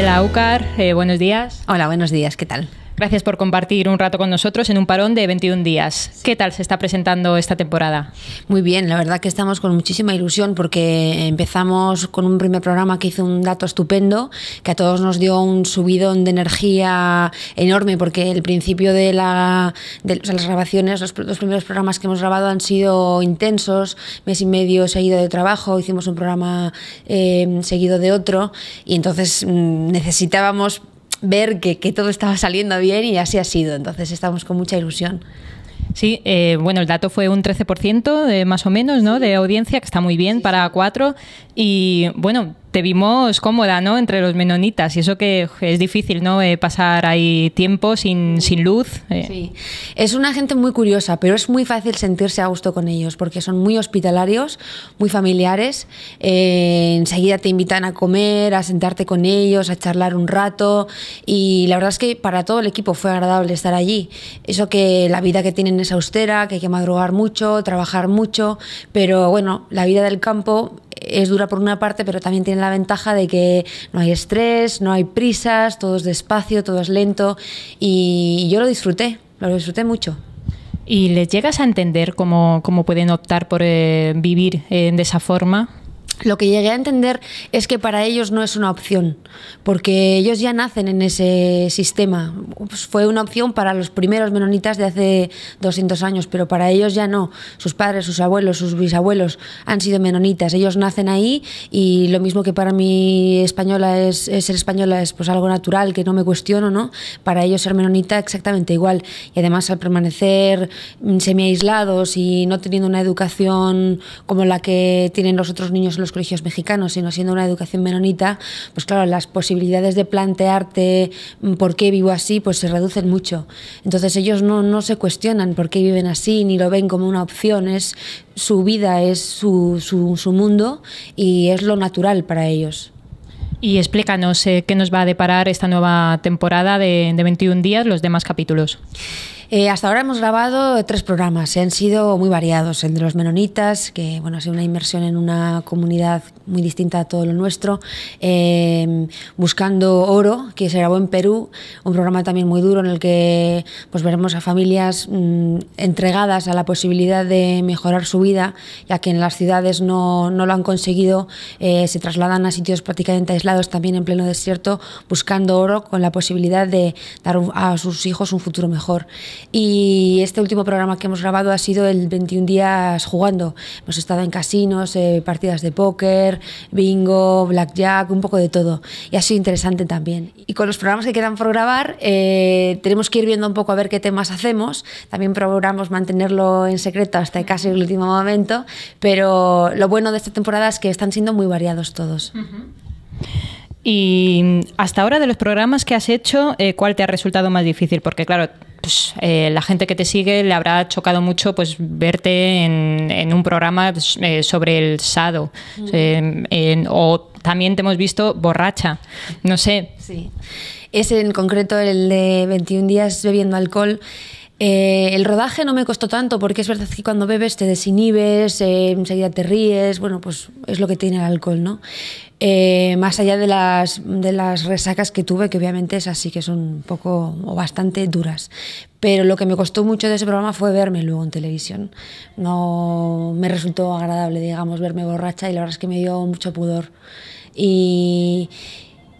Hola, la UCAR. Eh, buenos días. Hola, buenos días. ¿Qué tal? Gracias por compartir un rato con nosotros en un parón de 21 días. ¿Qué tal se está presentando esta temporada? Muy bien, la verdad que estamos con muchísima ilusión porque empezamos con un primer programa que hizo un dato estupendo, que a todos nos dio un subidón de energía enorme porque el principio de, la, las grabaciones, los, primeros programas que hemos grabado han sido intensos, mes y medio seguido de trabajo, hicimos un programa eh, seguido de otro y entonces mm, necesitábamos ver que, todo estaba saliendo bien y así ha sido. Entonces estamos con mucha ilusión. Sí, eh, bueno, el dato fue un 13% de, eh, más o menos, ¿no? De audiencia, que está muy bien para cuatro. Y bueno, te vimos cómoda, ¿no? Entre los menonitas, y eso que es difícil, ¿no? Eh, pasar ahí tiempo sin, sin luz. Eh. Sí, es una gente muy curiosa, pero es muy fácil sentirse a gusto con ellos, porque son muy hospitalarios, muy familiares, eh, enseguida te invitan a comer, a sentarte con ellos, a charlar un rato, y la verdad es que para todo el equipo fue agradable estar allí. Eso que la vida que tienen es austera, que hay que madrugar mucho, trabajar mucho, pero bueno, la vida del campo es dura por una parte, pero también tiene la ventaja de que no hay estrés, no hay prisas, todo es despacio, todo es lento y yo lo disfruté, lo disfruté mucho. ¿Y les llegas a entender cómo, pueden optar por eh, vivir en eh, de esa forma? Lo que llegué a entender es que para ellos no es una opción, porque ellos ya nacen en ese sistema. Pues fue una opción para los primeros menonitas de hace 200 años, pero para ellos ya no. Sus padres, sus abuelos, sus bisabuelos han sido menonitas. Ellos nacen ahí y lo mismo que para mí española es, ser española es pues algo natural que no me cuestiono, ¿no? Para ellos ser menonita exactamente igual. Y además al permanecer semi aislados y no teniendo una educación como la que tienen los otros niños los colegios mexicanos, sino siendo una educación menonita, pues claro, las posibilidades de plantearte mm, por qué vivo así, pues se reducen mucho. Entonces ellos no, no se cuestionan por qué viven así, ni lo ven como una opción, es su vida, es su, su, mundo y es lo natural para ellos. Y explícanos eh, qué nos va a deparar esta nueva temporada de, de 21 días, los demás capítulos. Eh, hasta ahora hemos grabado tres programas, se eh, han sido muy variados, entre los menonitas, que bueno, ha sido una inmersión en una comunidad muy distinta a todo lo nuestro, em, Buscando Oro, que se grabó en Perú, un programa también muy duro en el que pues, veremos a familias mm, entregadas a la posibilidad de mejorar su vida, ya que en las ciudades no, no lo han conseguido, eh, se trasladan a sitios prácticamente aislados también en pleno desierto, buscando oro con la posibilidad de dar a sus hijos un futuro mejor. Y este último programa que hemos grabado ha sido el 21 días jugando. Hemos estado en casinos, eh, partidas de póker, bingo, blackjack, un poco de todo. Y ha sido interesante también. Y con los programas que quedan por grabar, eh, tenemos que ir viendo un poco a ver qué temas hacemos. También procuramos mantenerlo en secreto hasta casi el último momento. Pero lo bueno de esta temporada es que están siendo muy variados todos. Y hasta ahora de los programas que has hecho, eh, ¿cuál te ha resultado más difícil? Porque claro, pues, eh, la gente que te sigue le habrá chocado mucho pues verte en, un programa pues, eh, sobre el sado mm. o también te hemos visto borracha, no sé. Sí. Es en concreto el de 21 días bebiendo alcohol. Eh, el rodaje no me costó tanto porque es verdad que cuando bebes te desinhibes, eh, enseguida te ríes, bueno, pues es lo que tiene el alcohol, ¿no? Eh, más allá de las, resacas que tuve, que obviamente esas sí que son un poco o bastante duras. Pero lo que me costó mucho de ese programa fue verme luego en televisión. No me resultó agradable, digamos, verme borracha y la verdad es que me dio mucho pudor. Y,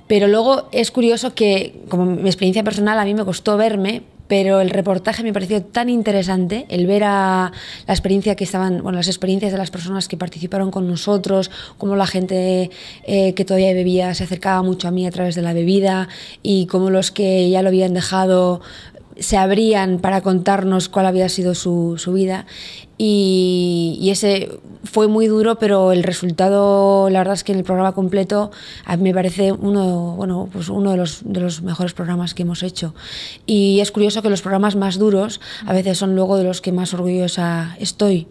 pero luego es curioso que, como mi experiencia personal, a mí me costó verme pero el reportaje me pareció tan interesante, el ver a la experiencia que estaban, bueno, las experiencias de las personas que participaron con nosotros, cómo la gente eh, que todavía bebía se acercaba mucho a mí a través de la bebida y cómo los que ya lo habían dejado se abrían para contarnos cuál había sido su, vida. Y, ese fue muy duro, pero el resultado, la verdad es que en el programa completo, a me parece uno, bueno, pues uno de, los, de los mejores programas que hemos hecho. Y es curioso que los programas más duros a veces son luego de los que más orgullosa estoy,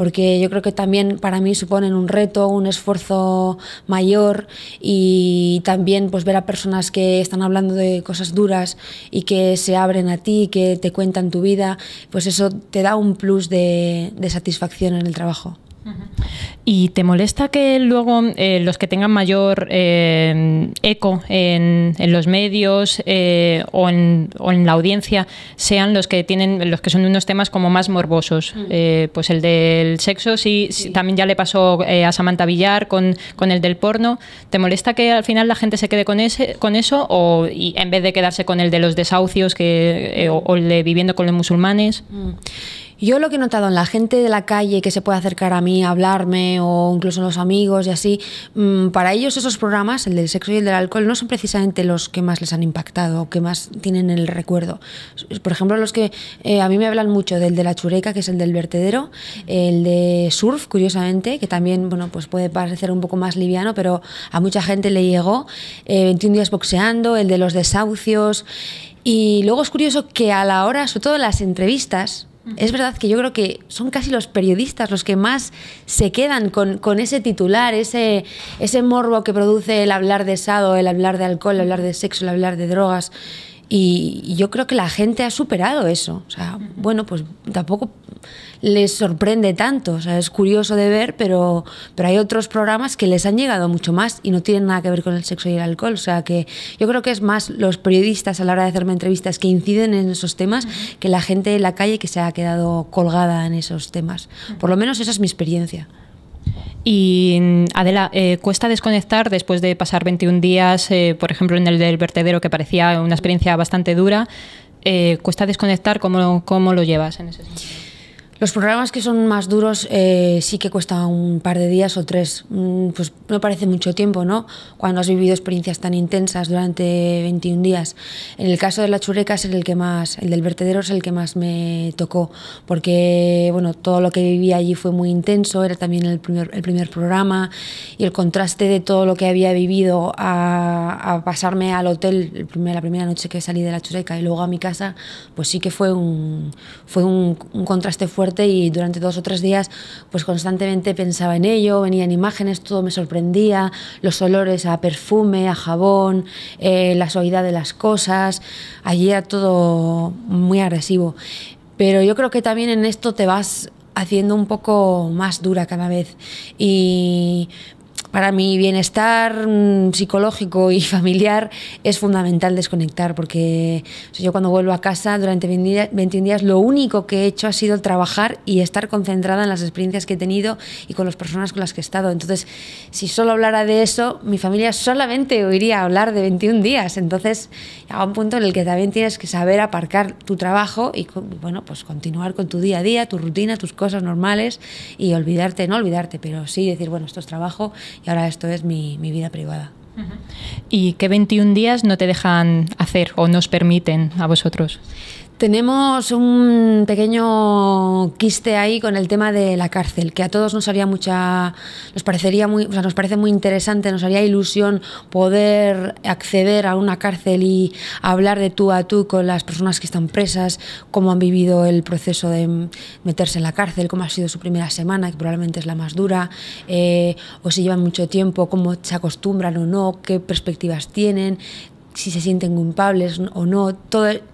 porque yo creo que también para mí suponen un reto, un esfuerzo mayor y también pues ver a personas que están hablando de cosas duras y que se abren a ti, que te cuentan tu vida, pues eso te da un plus de satisfacción en el trabajo. ¿Y te molesta que luego eh, los que tengan mayor eh, eco en, los medios eh, o, en, la audiencia sean los que tienen los que son unos temas como más morbosos? Mm. pues el del sexo, sí, también ya le pasó a Samantha Villar con, el del porno. ¿Te molesta que al final la gente se quede con ese con eso o y en vez de quedarse con el de los desahucios que, o, viviendo con los musulmanes? Mm. Yo lo que he notado en la gente de la calle que se puede acercar a mí, hablarme o incluso en los amigos y así, mm, para ellos esos programas, el del sexo y el del alcohol, no son precisamente los que más les han impactado o que más tienen el recuerdo. Por ejemplo, los que eh, a mí me hablan mucho del de la chureca, que es el del vertedero, el de surf, curiosamente, que también bueno, pues puede parecer un poco más liviano, pero a mucha gente le llegó, 21 eh, días boxeando, el de los desahucios. Y luego es curioso que a la hora, sobre todo en las entrevistas, es verdad que yo creo que son casi los periodistas los que más se quedan con, con ese titular, ese, ese morbo que produce el hablar de sado, el hablar de alcohol, el hablar de sexo, el hablar de drogas. Y yo creo que la gente ha superado eso. O sea, bueno, pues tampoco les sorprende tanto. O sea, es curioso de ver, pero, pero hay otros programas que les han llegado mucho más y no tienen nada que ver con el sexo y el alcohol. O sea, que yo creo que es más los periodistas a la hora de hacerme entrevistas que inciden en esos temas que la gente en la calle que se ha quedado colgada en esos temas. Por lo menos esa es mi experiencia. Y mm, Adela, eh, cuesta desconectar después de pasar 21 días, eh, por ejemplo, en el del vertedero, que parecía una experiencia bastante dura. Eh, cuesta desconectar, ¿cómo, ¿cómo, lo llevas en ese sentido? Los programas que son más duros eh, sí que cuesta un par de días o tres, mm, pues no parece mucho tiempo, ¿no? Cuando has vivido experiencias tan intensas durante 21 días. En el caso de la chureca es el que más, el del vertedero es el que más me tocó, porque bueno, todo lo que viví allí fue muy intenso, era también el primer, el primer programa y el contraste de todo lo que había vivido a, pasarme al hotel la primera noche que salí de la chureca y luego a mi casa, pues sí que fue un, fue un contraste fuerte y durante dos o tres días pues constantemente pensaba en ello, venían imágenes, todo me sorprendía, los olores a perfume, a jabón, eh, la suavidad de las cosas, allí era todo muy agresivo. Pero yo creo que también en esto te vas haciendo un poco más dura cada vez y para mi bienestar mm, psicológico y familiar es fundamental desconectar, porque yo cuando vuelvo a casa durante 21 días lo único que he hecho ha sido trabajar y estar concentrada en las experiencias que he tenido y con las personas con las que he estado. Entonces, si solo hablara de eso, mi familia solamente oiría hablar de 21 días. Entonces, llega un punto en el que también tienes que saber aparcar tu trabajo y bueno, pues continuar con tu día a día, tu rutina, tus cosas normales y olvidarte, no olvidarte, pero sí decir, bueno, esto es trabajo y ahora esto es mi, vida privada. ¿Y qué 21 días no te dejan hacer o nos permiten a vosotros? Tenemos un pequeño quiste ahí con el tema de la cárcel, que a todos nos haría mucha, nos parecería muy, o sea, nos parece muy interesante, nos haría ilusión poder acceder a una cárcel y hablar de tú a tú con las personas que están presas, cómo han vivido el proceso de meterse en la cárcel, cómo ha sido su primera semana, que probablemente es la más dura, eh, o si llevan mucho tiempo, cómo se acostumbran o no, qué perspectivas tienen, si se sienten culpables o no,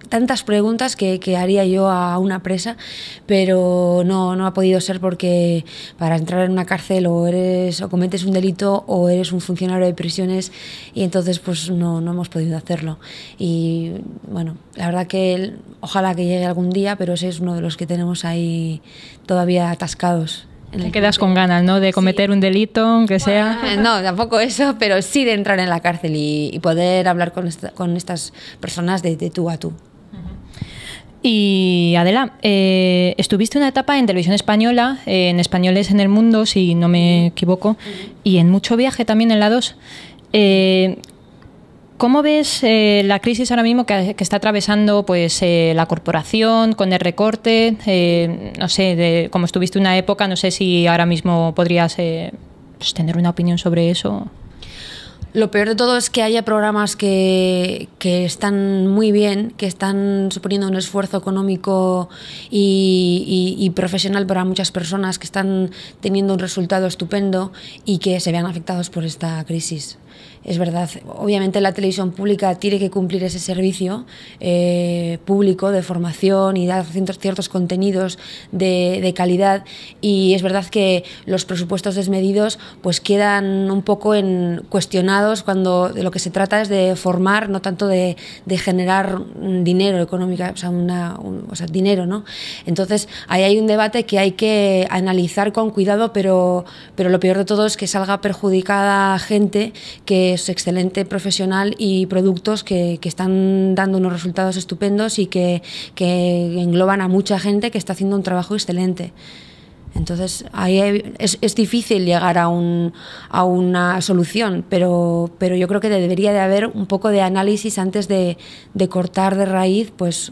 tantas preguntas que, haría yo a una presa, pero no, no ha podido ser porque para entrar en una cárcel o eres o cometes un delito o eres un funcionario de prisiones y entonces pues no, no hemos podido hacerlo. Y bueno, la verdad que ojalá que llegue algún día, pero ese es uno de los que tenemos ahí todavía atascados. Te quedas con ganas, ¿no? De cometer un delito, aunque sea. No, tampoco eso, pero sí de entrar en la cárcel y, poder hablar con, estas personas de, tú a tú. Y Adela, eh, estuviste una etapa en televisión española, eh, en Españoles en el Mundo, si no me equivoco, y en mucho viaje también en la 2. ¿Cómo ves eh, la crisis ahora mismo que, está atravesando pues, eh, la corporación con el recorte? Eh, no sé, de, como estuviste una época, no sé si ahora mismo podrías pues, tener una opinión sobre eso. Lo peor de todo es que haya programas que, están muy bien, que están suponiendo un esfuerzo económico y, profesional para muchas personas, que están teniendo un resultado estupendo y que se vean afectados por esta crisis es verdad, obviamente la televisión pública tiene que cumplir ese servicio eh, público de formación y dar ciertos, ciertos contenidos de, de, calidad y es verdad que los presupuestos desmedidos pues quedan un poco en, cuestionados cuando de lo que se trata es de formar, no tanto de, generar dinero económico, o sea, o sea, dinero, ¿no? Entonces ahí hay un debate que hay que analizar con cuidado, pero, pero lo peor de todo es que salga perjudicada gente que es excelente profesional y productos que, están dando unos resultados estupendos y que, que engloban a mucha gente que está haciendo un trabajo excelente. Entonces, ahí es, difícil llegar a, un, a una solución, pero, pero yo creo que debería de haber un poco de análisis antes de, cortar de raíz pues,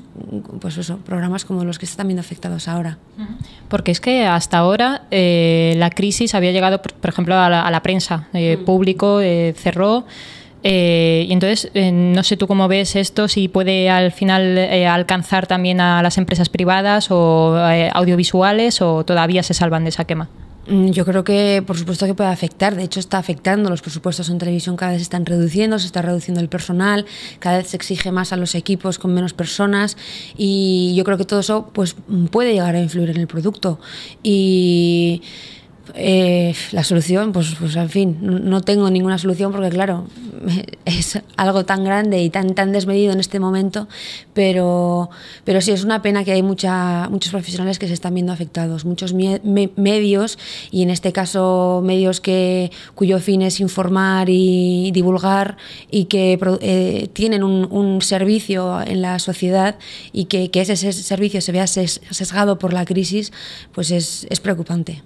pues programas como los que están viendo afectados ahora. Porque es que hasta ahora eh, la crisis había llegado, por, ejemplo, a la, prensa. Eh, mm. público eh, cerró. Eh, y entonces, eh, no sé tú cómo ves esto, si puede al final eh, alcanzar también a las empresas privadas o audiovisuales o todavía se salvan de esa quema. Mm, yo creo que, por supuesto, que puede afectar. De hecho, está afectando. Los presupuestos en televisión cada vez se están reduciendo, se está reduciendo el personal, cada vez se exige más a los equipos con menos personas. Y yo creo que todo eso pues, puede llegar a influir en el producto. Y eh, la solución, pues, pues en fin, no tengo ninguna solución porque claro, es algo tan grande y tan, tan desmedido en este momento, pero, pero sí, es una pena que hay mucha, muchos profesionales que se están viendo afectados, muchos medios y en este caso medios que, cuyo fin es informar y divulgar y que eh, tienen un, servicio en la sociedad y que, ese servicio se vea sesgado por la crisis, pues es, es preocupante.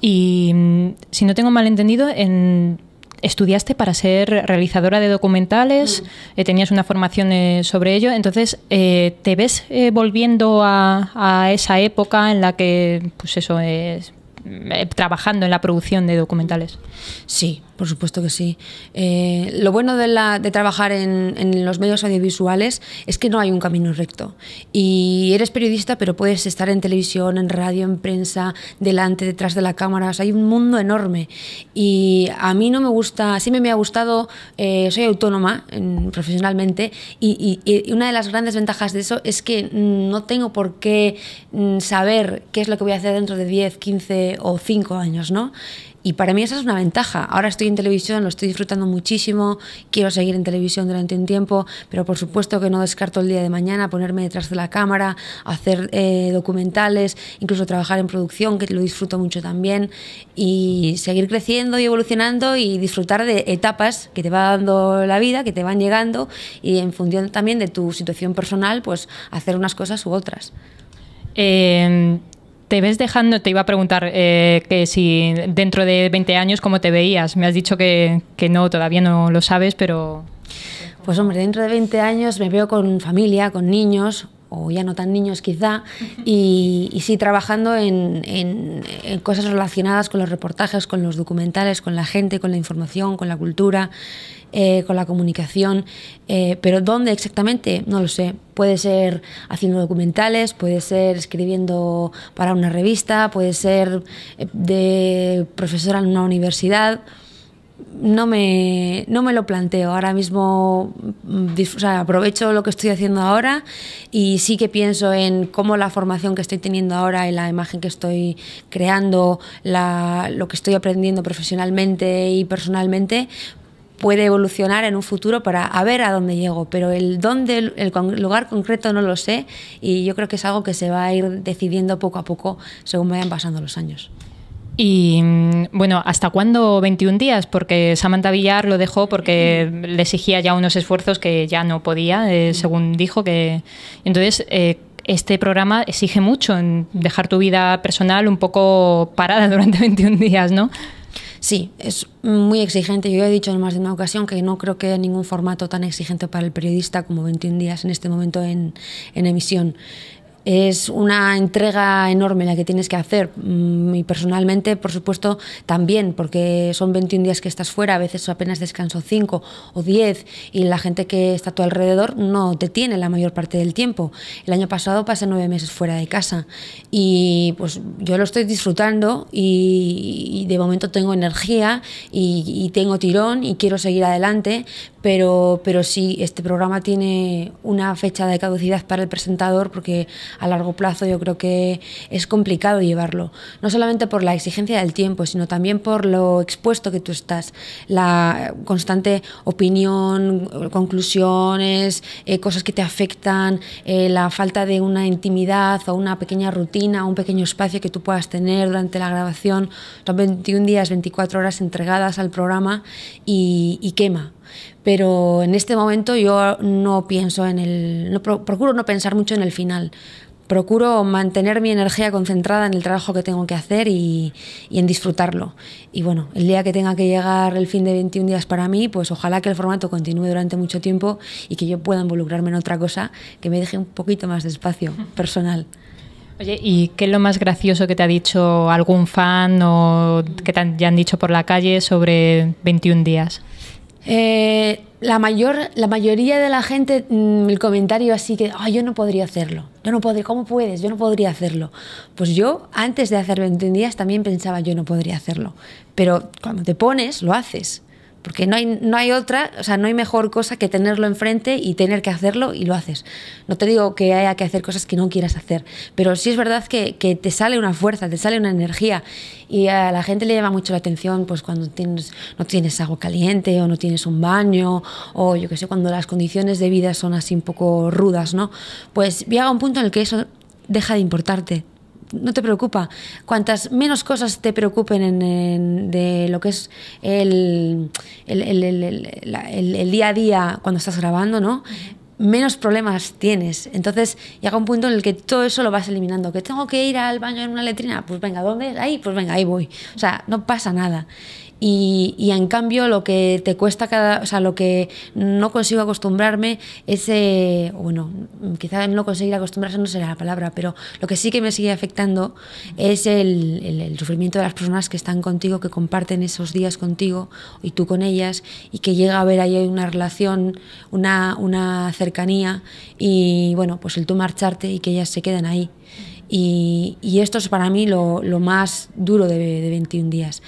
Y mm, si no tengo malentendido, en, estudiaste para ser realizadora de documentales, mm. eh, tenías una formación eh, sobre ello, entonces eh, ¿te ves volviendo a, a, esa época en la que, pues eso, es mm, trabajando en la producción de documentales? Sí, por supuesto que sí. Eh, lo bueno de, trabajar en, los medios audiovisuales es que no hay un camino recto. Y eres periodista, pero puedes estar en televisión, en radio, en prensa, delante, detrás de la cámara. hay un mundo enorme. Y a mí no me gusta, sí me, ha gustado, eh, soy autónoma profesionalmente, y, y, una de las grandes ventajas de eso es que no tengo por qué mm, saber qué es lo que voy a hacer dentro de 10, 15 o 5 años, ¿no? Y para mí esa es una ventaja. Ahora estoy en televisión, lo estoy disfrutando muchísimo, quiero seguir en televisión durante un tiempo, pero por supuesto que no descarto el día de mañana ponerme detrás de la cámara, hacer eh, documentales, incluso trabajar en producción, que lo disfruto mucho también, y seguir creciendo y evolucionando y disfrutar de etapas que te va dando la vida, que te van llegando, y en función también de tu situación personal, pues hacer unas cosas u otras. Em, ¿Te ves dejando? Te iba a preguntar eh, que si dentro de 20 años, ¿cómo te veías? Me has dicho que, que no, todavía no lo sabes, pero... Pues hombre, dentro de 20 años me veo con familia, con niños, o ya no tan niños quizá, y, sí trabajando en, cosas relacionadas con los reportajes, con los documentales, con la gente, con la información, con la cultura, eh, con la comunicación, eh, pero ¿dónde exactamente? No lo sé. Puede ser haciendo documentales, puede ser escribiendo para una revista, puede ser eh, de profesora en una universidad no me, no me lo planteo. Ahora mismo mm, aprovecho lo que estoy haciendo ahora y sí que pienso en cómo la formación que estoy teniendo ahora y la imagen que estoy creando, lo que estoy aprendiendo profesionalmente y personalmente puede evolucionar en un futuro para ver a dónde llego, pero el dónde, el lugar concreto no lo sé y yo creo que es algo que se va a ir decidiendo poco a poco según vayan pasando los años. Y mm, bueno, ¿hasta cuándo 21 días? Porque Samantha Villar lo dejó porque le exigía ya unos esfuerzos que ya no podía, eh, según dijo que... Entonces, eh, este programa exige mucho en dejar tu vida personal un poco parada durante 21 días, ¿no? Sí, es muy exigente. Yo he dicho en más de una ocasión que no creo que haya ningún formato tan exigente para el periodista como 21 días en este momento en emisión es una entrega enorme la que tienes que hacer. Mm, y personalmente, por supuesto, también, porque son 21 días que estás fuera, a veces apenas descanso 5 o 10, y la gente que está a tu alrededor no te tiene la mayor parte del tiempo. El año pasado pasé nueve meses fuera de casa y pues yo lo estoy disfrutando y, de momento tengo energía y, tengo tirón y quiero seguir adelante, pero, pero sí, este programa tiene una fecha de caducidad para el presentador porque a largo plazo yo creo que es complicado llevarlo, no solamente por la exigencia del tiempo, sino también por lo expuesto que tú estás, la constante opinión, conclusiones, eh, cosas que te afectan, eh, la falta de una intimidad o una pequeña rutina, un pequeño espacio que tú puedas tener durante la grabación, son 21 días, 24 horas entregadas al programa y, quema, pero en este momento yo no pienso en el, procuro no pensar mucho en el final, procuro mantener mi energía concentrada en el trabajo que tengo que hacer y, en disfrutarlo. Y bueno, el día que tenga que llegar el fin de 21 días para mí, pues ojalá que el formato continúe durante mucho tiempo y que yo pueda involucrarme en otra cosa que me deje un poquito más de espacio personal. Oye, ¿y qué es lo más gracioso que te ha dicho algún fan o que te han, ya han dicho por la calle sobre 21 días? Eh, la, mayor, la mayoría de la gente, mm, el comentario así que, yo no podría hacerlo, yo no podría, ¿cómo puedes? Yo no podría hacerlo. Pues yo, antes de hacer 20 días, también pensaba, yo no podría hacerlo. Pero cuando te pones, lo haces. Porque no hay, no hay otra, o sea, no hay mejor cosa que tenerlo enfrente y tener que hacerlo y lo haces. No te digo que haya que hacer cosas que no quieras hacer, pero sí es verdad que, te sale una fuerza, te sale una energía y a la gente le llama mucho la atención pues cuando tienes, no tienes agua caliente o no tienes un baño o yo qué sé, cuando las condiciones de vida son así un poco rudas, ¿no? Pues llega un punto en el que eso deja de importarte no te preocupa. Cuantas menos cosas te preocupen en, de lo que es el, día a día cuando estás grabando, ¿no? menos problemas tienes. Entonces llega un punto en el que todo eso lo vas eliminando. Que tengo que ir al baño en una letrina, pues venga, ¿dónde? Ahí, pues venga, ahí voy. O sea, no pasa nada. Y, en cambio lo que te cuesta cada, o sea, lo que no consigo acostumbrarme es, eh, bueno, quizá no conseguir acostumbrarse no será la palabra, pero lo que sí que me sigue afectando es el, el, sufrimiento de las personas que están contigo, que comparten esos días contigo y tú con ellas y que llega a haber ahí una relación, una, una cercanía y bueno, pues el tú marcharte y que ellas se quedan ahí. Y, esto es para mí lo, lo más duro de, de 21 días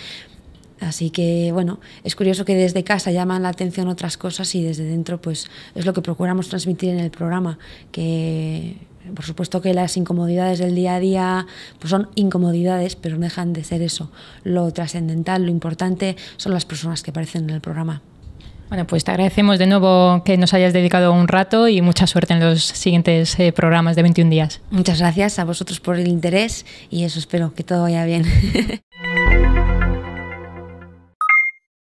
Así que, bueno, es curioso que desde casa llaman la atención otras cosas y desde dentro, pues es lo que procuramos transmitir en el programa, que por supuesto que las incomodidades del día a día pues son incomodidades, pero no dejan de ser eso. Lo trascendental, lo importante son las personas que aparecen en el programa. Bueno, pues te agradecemos de nuevo que nos hayas dedicado un rato y mucha suerte en los siguientes eh, programas de 21 días. Muchas gracias a vosotros por el interés y eso espero que todo vaya bien.